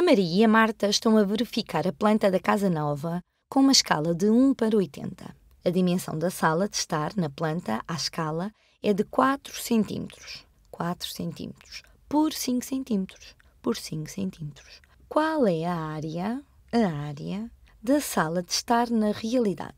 A Maria e a Marta estão a verificar a planta da casa nova com uma escala de 1 para 80. A dimensão da sala de estar na planta, à escala, é de 4 cm. 4 cm por 5 cm por 5 cm. Qual é a área, a área da sala de estar na realidade?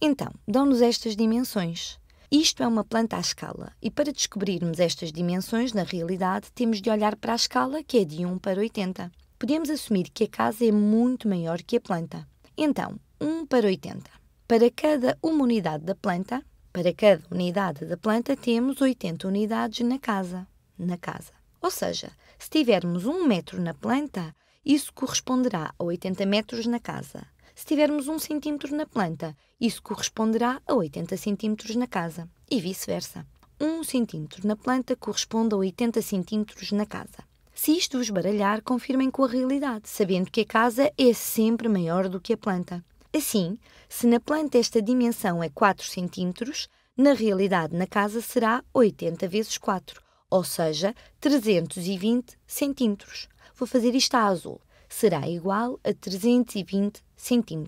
Então, dão-nos estas dimensões. Isto é uma planta à escala, e para descobrirmos estas dimensões na realidade, temos de olhar para a escala que é de 1 para 80 podemos assumir que a casa é muito maior que a planta. Então, 1 para 80. Para cada uma unidade da planta, para cada unidade da planta temos 80 unidades na casa, na casa. Ou seja, se tivermos 1 metro na planta, isso corresponderá a 80 metros na casa. Se tivermos 1 centímetro na planta, isso corresponderá a 80 centímetros na casa e vice-versa. 1 centímetro na planta corresponde a 80 centímetros na casa se isto os baralhar, confirmem com a realidade, sabendo que a casa é sempre maior do que a planta. Assim, se na planta esta dimensão é 4 cm, na realidade na casa será 80 vezes 4, ou seja, 320 cm. Vou fazer isto a azul. Será igual a 320 cm.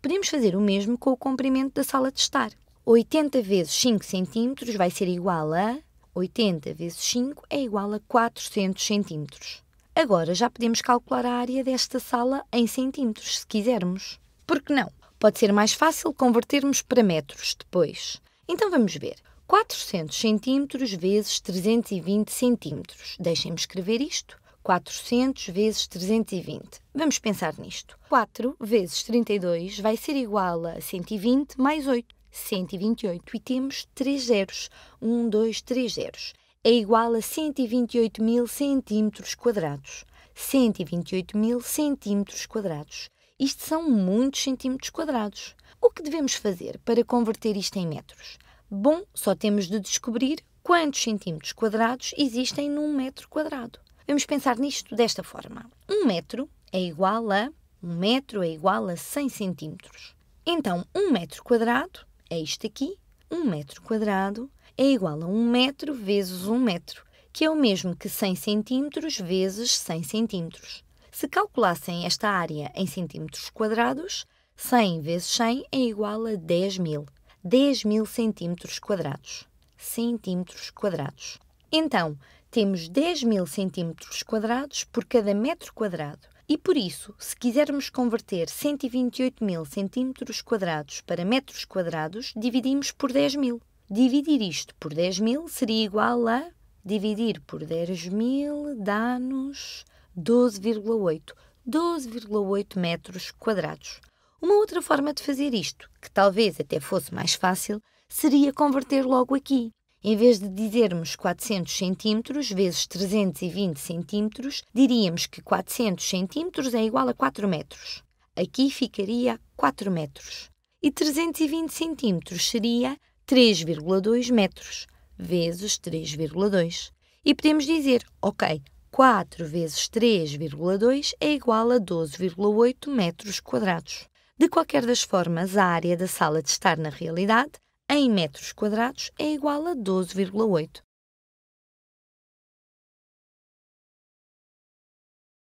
Podemos fazer o mesmo com o comprimento da sala de estar. 80 vezes 5 cm vai ser igual a 80 vezes 5 é igual a 400 centímetros. Agora já podemos calcular a área desta sala em centímetros, se quisermos. Por que não? Pode ser mais fácil convertermos para metros depois. Então vamos ver. 400 centímetros vezes 320 centímetros. Deixem-me escrever isto. 400 vezes 320. Vamos pensar nisto. 4 vezes 32 vai ser igual a 120 mais 8. 128 e temos 3 zeros, 1, 2, 3 zeros, é igual a 128 mil centímetros quadrados. 128 mil centímetros quadrados. Isto são muitos centímetros quadrados. O que devemos fazer para converter isto em metros? Bom, só temos de descobrir quantos centímetros quadrados existem num metro quadrado. Vamos pensar nisto desta forma. Um metro é igual a... Um metro é igual a 100 centímetros. Então, um metro quadrado é isto aqui, 1 metro quadrado é igual a 1 metro vezes 1 metro, que é o mesmo que 100 centímetros vezes 100 centímetros. Se calculassem esta área em centímetros quadrados, 100 vezes 100 é igual a 10 mil. 10 mil centímetros quadrados. Centímetros quadrados. Então, temos 10 mil centímetros quadrados por cada metro quadrado. E por isso, se quisermos converter 128 mil centímetros quadrados para metros quadrados, dividimos por 10 mil. Dividir isto por 10 mil seria igual a dividir por 10 mil dá-nos 12,8. 12,8 metros quadrados. Uma outra forma de fazer isto, que talvez até fosse mais fácil, seria converter logo aqui. Em vez de dizermos 400 cm vezes 320 cm, diríamos que 400 cm é igual a 4 metros. Aqui ficaria 4 metros. E 320 cm seria 3,2 metros vezes 3,2. E podemos dizer, ok, 4 vezes 3,2 é igual a 12,8 metros quadrados. De qualquer das formas, a área da sala de estar na realidade em metros quadrados é igual a 12,8.